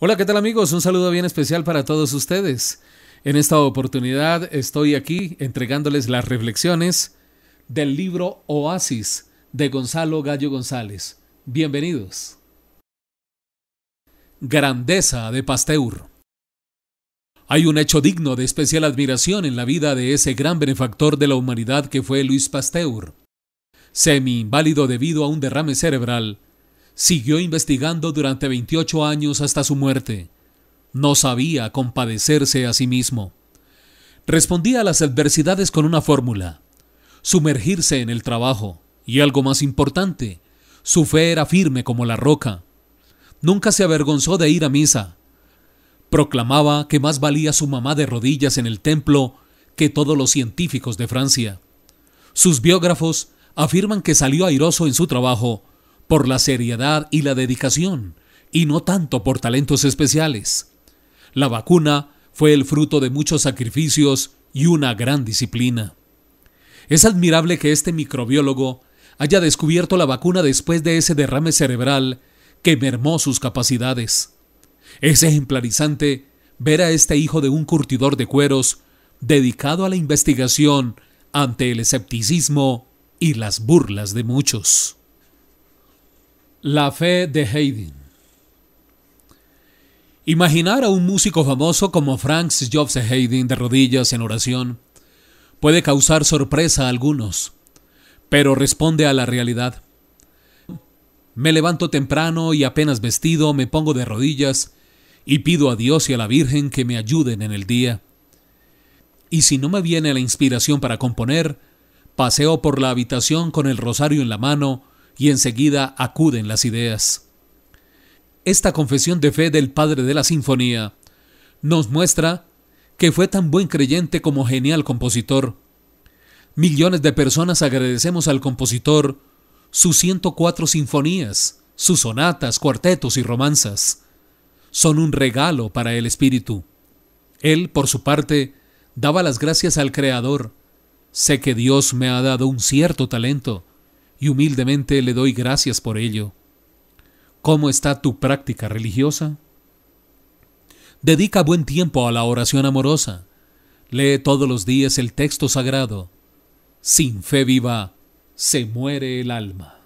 Hola, ¿qué tal amigos? Un saludo bien especial para todos ustedes. En esta oportunidad estoy aquí entregándoles las reflexiones del libro Oasis de Gonzalo Gallo González. Bienvenidos. Grandeza de Pasteur. Hay un hecho digno de especial admiración en la vida de ese gran benefactor de la humanidad que fue Luis Pasteur. Semi inválido debido a un derrame cerebral, siguió investigando durante 28 años hasta su muerte. No sabía compadecerse a sí mismo. Respondía a las adversidades con una fórmula, sumergirse en el trabajo, y algo más importante, su fe era firme como la roca. Nunca se avergonzó de ir a misa. Proclamaba que más valía su mamá de rodillas en el templo que todos los científicos de Francia. Sus biógrafos afirman que salió airoso en su trabajo por la seriedad y la dedicación, y no tanto por talentos especiales. La vacuna fue el fruto de muchos sacrificios y una gran disciplina. Es admirable que este microbiólogo haya descubierto la vacuna después de ese derrame cerebral que mermó sus capacidades. Es ejemplarizante ver a este hijo de un curtidor de cueros dedicado a la investigación ante el escepticismo y las burlas de muchos. La fe de Haydn. Imaginar a un músico famoso como Franz Joseph Haydn de rodillas en oración puede causar sorpresa a algunos, pero responde a la realidad. Me levanto temprano y apenas vestido me pongo de rodillas y pido a Dios y a la Virgen que me ayuden en el día. Y si no me viene la inspiración para componer, paseo por la habitación con el rosario en la mano y enseguida acuden las ideas. Esta confesión de fe del padre de la sinfonía nos muestra que fue tan buen creyente como genial compositor. Millones de personas agradecemos al compositor sus 104 sinfonías, sus sonatas, cuartetos y romanzas. Son un regalo para el espíritu. Él, por su parte, daba las gracias al Creador. Sé que Dios me ha dado un cierto talento y humildemente le doy gracias por ello. ¿Cómo está tu práctica religiosa? Dedica buen tiempo a la oración amorosa. Lee todos los días el texto sagrado. Sin fe viva, se muere el alma.